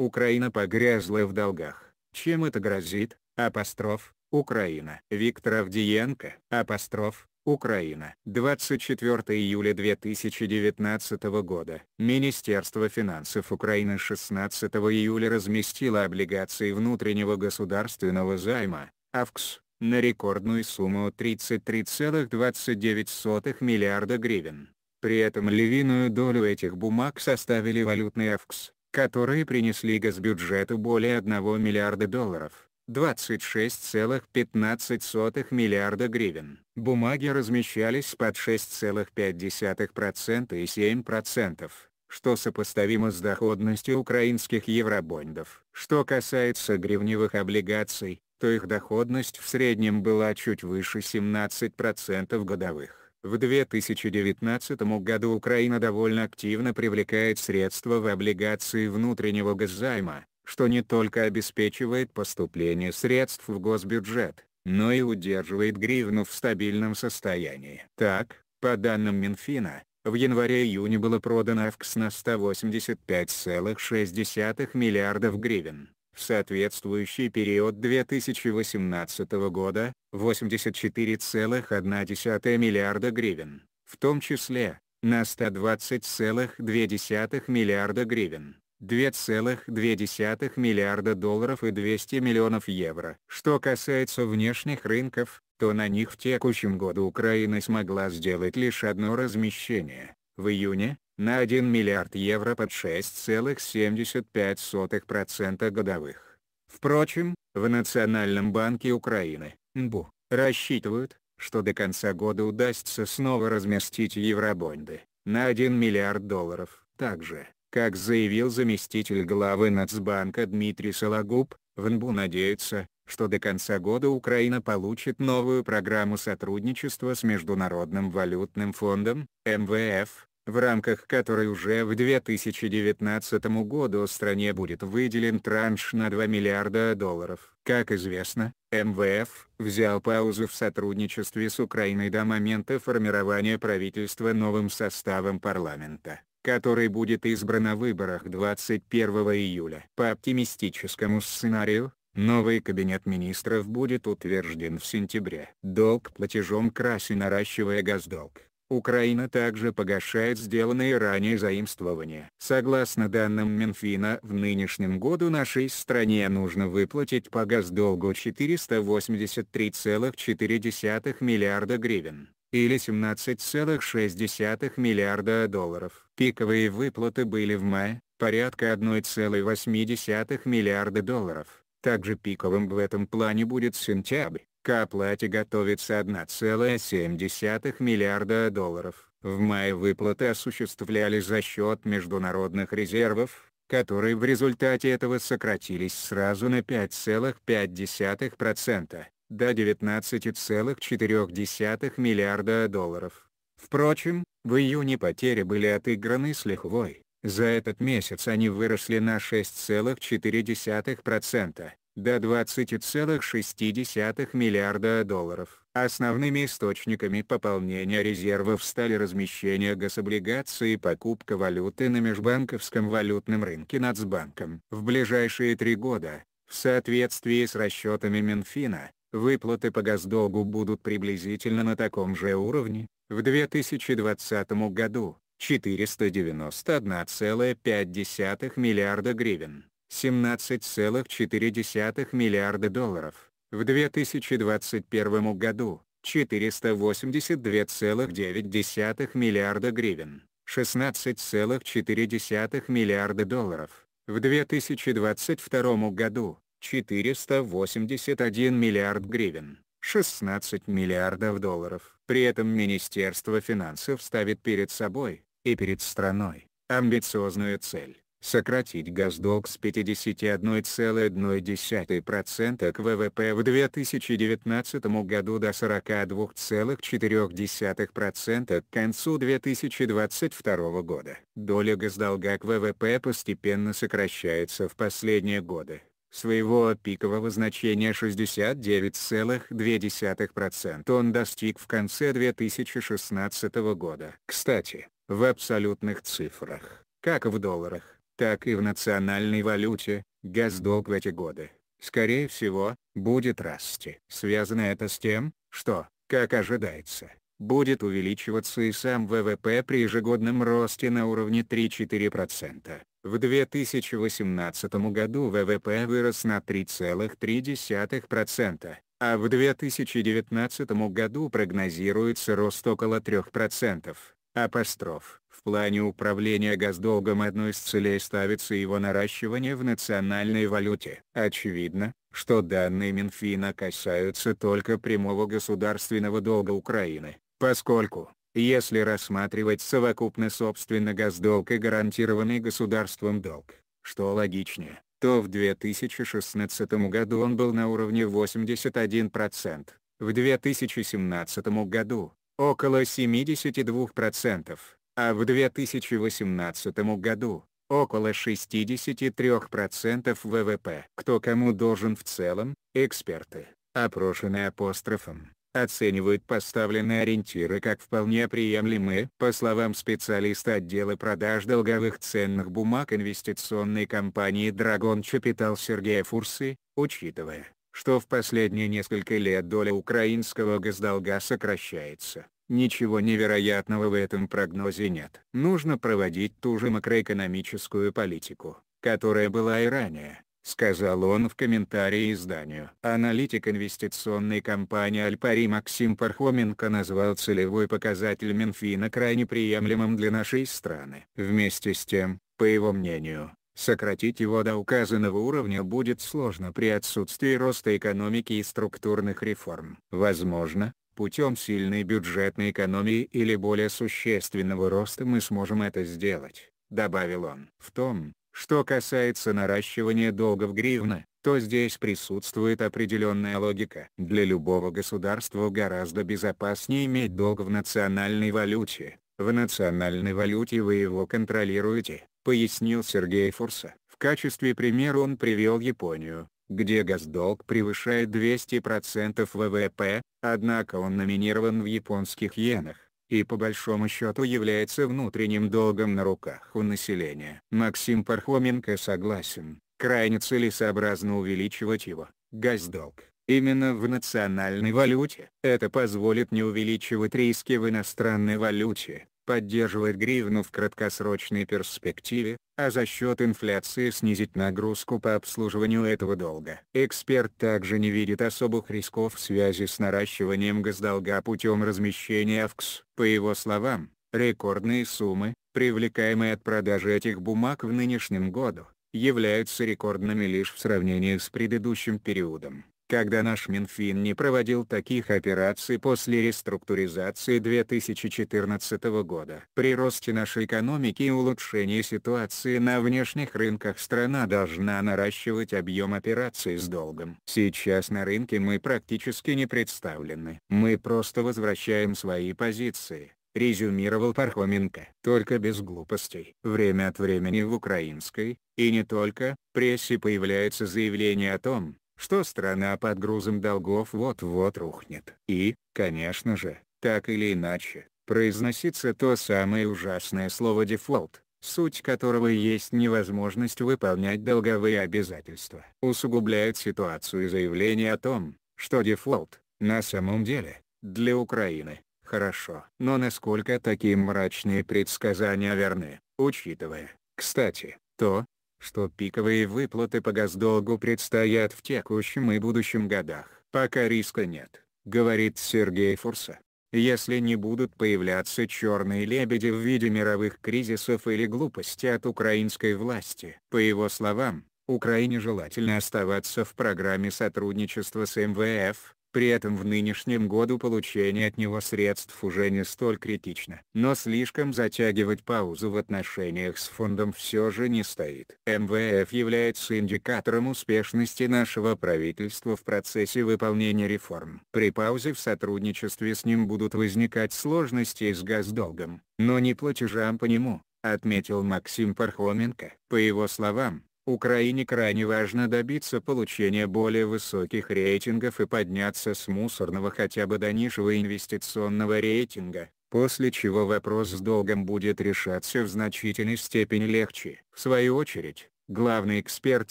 Украина погрязла в долгах. Чем это грозит? Апостроф, Украина. Виктор Авдиенко. Апостроф, Украина. 24 июля 2019 года. Министерство финансов Украины 16 июля разместило облигации внутреннего государственного займа, АВКС, на рекордную сумму 33,29 миллиарда гривен. При этом львиную долю этих бумаг составили валютный АВКС, которые принесли госбюджету более 1 миллиарда долларов, 26,15 миллиарда гривен. Бумаги размещались под 6,5% и 7%, что сопоставимо с доходностью украинских евробондов. Что касается гривневых облигаций, то их доходность в среднем была чуть выше 17% годовых. В 2019 году Украина довольно активно привлекает средства в облигации внутреннего госзайма, что не только обеспечивает поступление средств в госбюджет, но и удерживает гривну в стабильном состоянии. Так, по данным Минфина, в январе-июне было продано АФКС на 185,6 миллиардов гривен соответствующий период 2018 года, 84,1 миллиарда гривен, в том числе, на 120,2 миллиарда гривен, 2,2 миллиарда долларов и 200 миллионов евро. Что касается внешних рынков, то на них в текущем году Украина смогла сделать лишь одно размещение. В июне, на 1 миллиард евро под 6,75% годовых. Впрочем, в Национальном банке Украины, НБУ, рассчитывают, что до конца года удастся снова разместить евробонды на 1 миллиард долларов. Также, как заявил заместитель главы Нацбанка Дмитрий Сологуб, в НБУ надеются, что до конца года Украина получит новую программу сотрудничества с Международным валютным фондом, МВФ, в рамках которой уже в 2019 году стране будет выделен транш на 2 миллиарда долларов. Как известно, МВФ взял паузу в сотрудничестве с Украиной до момента формирования правительства новым составом парламента который будет избран на выборах 21 июля. По оптимистическому сценарию, Новый кабинет министров будет утвержден в сентябре. Долг платежом краси наращивая госдолг. Украина также погашает сделанные ранее заимствования. Согласно данным Минфина в нынешнем году нашей стране нужно выплатить по госдолгу 483,4 миллиарда гривен, или 17,6 миллиарда долларов. Пиковые выплаты были в мае, порядка 1,8 миллиарда долларов. Также пиковым в этом плане будет сентябрь, к оплате готовится 1,7 миллиарда долларов. В мае выплаты осуществлялись за счет международных резервов, которые в результате этого сократились сразу на 5,5% до 19,4 миллиарда долларов. Впрочем, в июне потери были отыграны с лихвой. За этот месяц они выросли на 6,4% до 20,6 миллиарда долларов. Основными источниками пополнения резервов стали размещение гособлигаций и покупка валюты на межбанковском валютном рынке Нацбанком. В ближайшие три года, в соответствии с расчетами Минфина, выплаты по госдолгу будут приблизительно на таком же уровне. В 2020 году 491,5 миллиарда гривен. 17,4 миллиарда долларов. В 2021 году 482,9 миллиарда гривен, 16,4 миллиарда долларов. В 2022 году 481 миллиард гривен, 16 миллиардов долларов. При этом Министерство финансов ставит перед собой и перед страной амбициозную цель сократить госдолг с 51,1% к ВВП в 2019 году до 42,4% к концу 2022 года. Доля госдолга к ВВП постепенно сокращается в последние годы своего пикового значения 69,2% он достиг в конце 2016 года. Кстати, в абсолютных цифрах, как в долларах, так и в национальной валюте, госдолг в эти годы, скорее всего, будет расти. Связано это с тем, что, как ожидается, будет увеличиваться и сам ВВП при ежегодном росте на уровне 3-4%. В 2018 году ВВП вырос на 3,3%, а в 2019 году прогнозируется рост около 3%. Апостроф. В плане управления госдолгом одной из целей ставится его наращивание в национальной валюте. Очевидно, что данные Минфина касаются только прямого государственного долга Украины, поскольку, если рассматривать совокупно собственно госдолг и гарантированный государством долг, что логичнее, то в 2016 году он был на уровне 81%, в 2017 году около 72%, а в 2018 году около 63% ВВП. Кто кому должен в целом, эксперты, опрошенные апострофом, оценивают поставленные ориентиры как вполне приемлемые. По словам специалиста отдела продаж долговых ценных бумаг инвестиционной компании Dragon Capital Сергея Фурсы, учитывая, что в последние несколько лет доля украинского госдолга сокращается. Ничего невероятного в этом прогнозе нет. Нужно проводить ту же макроэкономическую политику, которая была и ранее, сказал он в комментарии изданию. Аналитик инвестиционной компании «Альпари» Максим Пархоменко назвал целевой показатель Минфина крайне приемлемым для нашей страны. Вместе с тем, по его мнению, Сократить его до указанного уровня будет сложно при отсутствии роста экономики и структурных реформ. Возможно, путем сильной бюджетной экономии или более существенного роста мы сможем это сделать, добавил он. В том, что касается наращивания долга в гривна, то здесь присутствует определенная логика. Для любого государства гораздо безопаснее иметь долг в национальной валюте, в национальной валюте вы его контролируете, пояснил Сергей Фурса. В качестве примера он привел Японию, где госдолг превышает 200% ВВП, однако он номинирован в японских иенах и по большому счету является внутренним долгом на руках у населения. Максим Пархоменко согласен, крайне целесообразно увеличивать его, госдолг именно в национальной валюте. Это позволит не увеличивать риски в иностранной валюте, поддерживать гривну в краткосрочной перспективе, а за счет инфляции снизить нагрузку по обслуживанию этого долга. Эксперт также не видит особых рисков в связи с наращиванием госдолга путем размещения АВКС. По его словам, рекордные суммы, привлекаемые от продажи этих бумаг в нынешнем году, являются рекордными лишь в сравнении с предыдущим периодом когда наш Минфин не проводил таких операций после реструктуризации 2014 года. При росте нашей экономики и улучшении ситуации на внешних рынках страна должна наращивать объем операций с долгом. Сейчас на рынке мы практически не представлены. Мы просто возвращаем свои позиции резюмировал Пархоменко. Только без глупостей. Время от времени в украинской, и не только, прессе появляются заявления о том, что страна под грузом долгов вот-вот рухнет. И, конечно же, так или иначе, произносится то самое ужасное слово «дефолт», суть которого есть невозможность выполнять долговые обязательства. Усугубляет ситуацию заявление о том, что дефолт, на самом деле, для Украины, хорошо. Но насколько такие мрачные предсказания верны, учитывая, кстати, то, что пиковые выплаты по госдолгу предстоят в текущем и будущем годах. Пока риска нет, говорит Сергей Фурса. Если не будут появляться черные лебеди в виде мировых кризисов или глупости от украинской власти. По его словам, Украине желательно оставаться в программе сотрудничества с МВФ, при этом в нынешнем году получение от него средств уже не столь критично. Но слишком затягивать паузу в отношениях с фондом все же не стоит. МВФ является индикатором успешности нашего правительства в процессе выполнения реформ. При паузе в сотрудничестве с ним будут возникать сложности с госдолгом, но не платежам по нему отметил Максим Пархоменко. По его словам, Украине крайне важно добиться получения более высоких рейтингов и подняться с мусорного хотя бы до низшего инвестиционного рейтинга, после чего вопрос с долгом будет решаться в значительной степени легче. В свою очередь, главный эксперт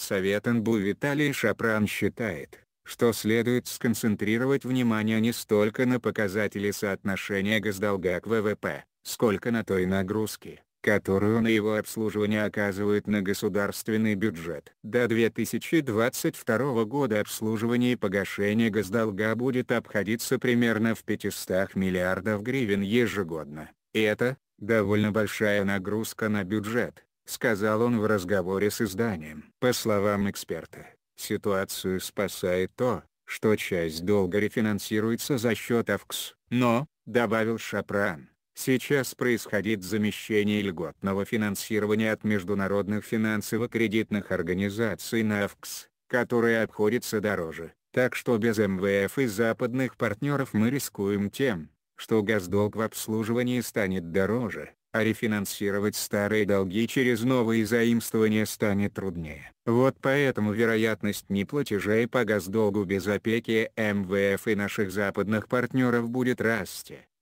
Совета НБУ Виталий Шапран считает, что следует сконцентрировать внимание не столько на показателе соотношения госдолга к ВВП, сколько на той нагрузке, которую на его обслуживание оказывают на государственный бюджет. До 2022 года обслуживание и погашение госдолга будет обходиться примерно в 500 миллиардов гривен ежегодно. И это, довольно большая нагрузка на бюджет, сказал он в разговоре с изданием. По словам эксперта, ситуацию спасает то, что часть долга рефинансируется за счет АВКС. Но, добавил Шапран, Сейчас происходит замещение льготного финансирования от международных финансово-кредитных организаций на АФКС, которые обходятся дороже, так что без МВФ и западных партнеров мы рискуем тем, что газдолг в обслуживании станет дороже, а рефинансировать старые долги через новые заимствования станет труднее. Вот поэтому вероятность неплатежей по газдолгу без опеки МВФ и наших западных партнеров будет расти